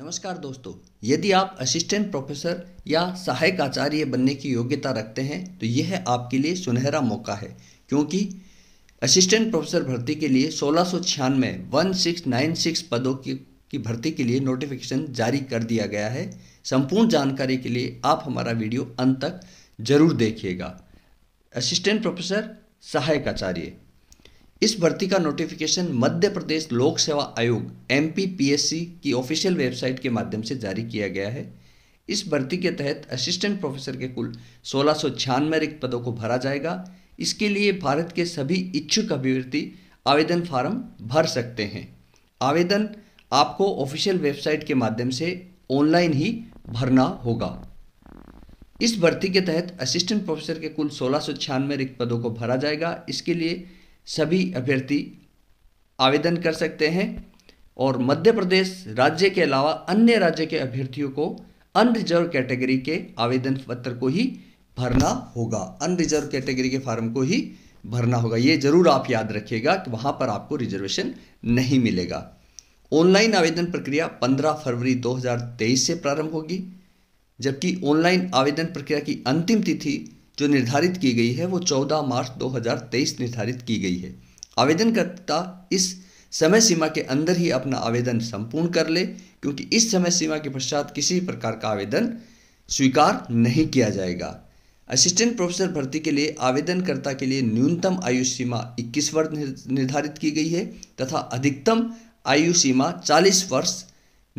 नमस्कार दोस्तों यदि आप असिस्टेंट प्रोफेसर या सहायक आचार्य बनने की योग्यता रखते हैं तो यह आपके लिए सुनहरा मौका है क्योंकि असिस्टेंट प्रोफेसर भर्ती के लिए सोलह सौ छियानवे वन सिक्स नाइन सिक्स पदों की, की भर्ती के लिए नोटिफिकेशन जारी कर दिया गया है संपूर्ण जानकारी के लिए आप हमारा वीडियो अंत तक जरूर देखिएगा असिस्टेंट प्रोफेसर सहायक आचार्य इस भर्ती का नोटिफिकेशन मध्य प्रदेश लोक सेवा आयोग एम की ऑफिशियल वेबसाइट के माध्यम से जारी किया गया है इस भर्ती के तहत असिस्टेंट प्रोफेसर के कुल सोलह रिक्त पदों को भरा जाएगा इसके लिए भारत के सभी इच्छुक अभिवृत्ति आवेदन फार्म भर सकते हैं आवेदन आपको ऑफिशियल वेबसाइट के माध्यम से ऑनलाइन ही भरना होगा इस भर्ती के तहत असिस्टेंट प्रोफेसर के कुल सोलह रिक्त पदों को भरा जाएगा इसके लिए सभी अभ्यर्थी आवेदन कर सकते हैं और मध्य प्रदेश राज्य के अलावा अन्य राज्य के अभ्यर्थियों को अनरिजर्व कैटेगरी के आवेदन पत्र को ही भरना होगा अनरिजर्व कैटेगरी के फार्म को ही भरना होगा ये जरूर आप याद रखिएगा कि वहां पर आपको रिजर्वेशन नहीं मिलेगा ऑनलाइन आवेदन प्रक्रिया 15 फरवरी 2023 से प्रारंभ होगी जबकि ऑनलाइन आवेदन प्रक्रिया की अंतिम तिथि जो निर्धारित की गई है वो 14 मार्च 2023 निर्धारित की गई है आवेदनकर्ता इस समय सीमा के अंदर ही अपना आवेदन संपूर्ण कर ले क्योंकि इस समय सीमा के पश्चात किसी प्रकार का आवेदन स्वीकार नहीं किया जाएगा असिस्टेंट प्रोफेसर भर्ती के लिए आवेदनकर्ता के लिए न्यूनतम आयु सीमा 21 वर्ष निर्धारित की गई है तथा अधिकतम आयु सीमा 40 वर्ष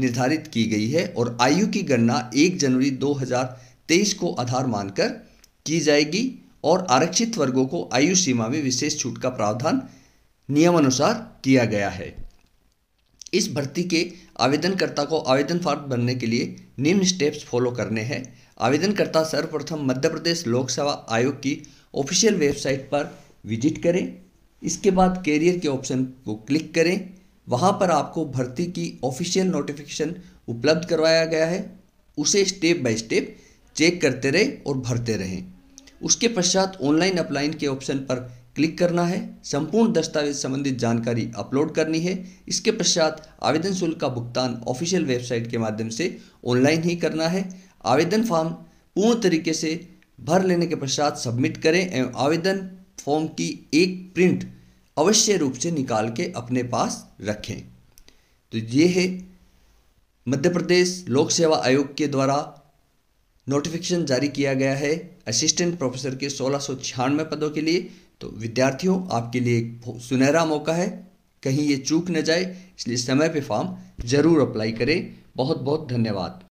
निर्धारित की गई है और आयु की गणना 1 जनवरी 2023 को आधार मानकर की जाएगी और आरक्षित वर्गों को आयु सीमा में विशेष छूट का प्रावधान नियमानुसार किया गया है इस भर्ती के आवेदनकर्ता को आवेदन फॉर्म भरने के लिए निम्न स्टेप्स फॉलो करने हैं आवेदनकर्ता सर्वप्रथम मध्य प्रदेश लोक सेवा आयोग की ऑफिशियल वेबसाइट पर विजिट करें इसके बाद कैरियर के ऑप्शन को क्लिक करें वहाँ पर आपको भर्ती की ऑफिशियल नोटिफिकेशन उपलब्ध करवाया गया है उसे स्टेप बाय स्टेप चेक करते रहें और भरते रहें उसके पश्चात ऑनलाइन अपलाइन के ऑप्शन पर क्लिक करना है संपूर्ण दस्तावेज संबंधित जानकारी अपलोड करनी है इसके पश्चात आवेदन शुल्क का भुगतान ऑफिशियल वेबसाइट के माध्यम से ऑनलाइन ही करना है आवेदन फॉर्म पूर्ण तरीके से भर लेने के पश्चात सबमिट करें एवं आवेदन फॉर्म की एक प्रिंट अवश्य रूप से निकाल के अपने पास रखें तो ये है मध्य प्रदेश लोक सेवा आयोग के द्वारा नोटिफिकेशन जारी किया गया है असिस्टेंट प्रोफेसर के सोलह पदों के लिए तो विद्यार्थियों आपके लिए एक सुनहरा मौका है कहीं ये चूक न जाए इसलिए समय पे फॉर्म ज़रूर अप्लाई करें बहुत बहुत धन्यवाद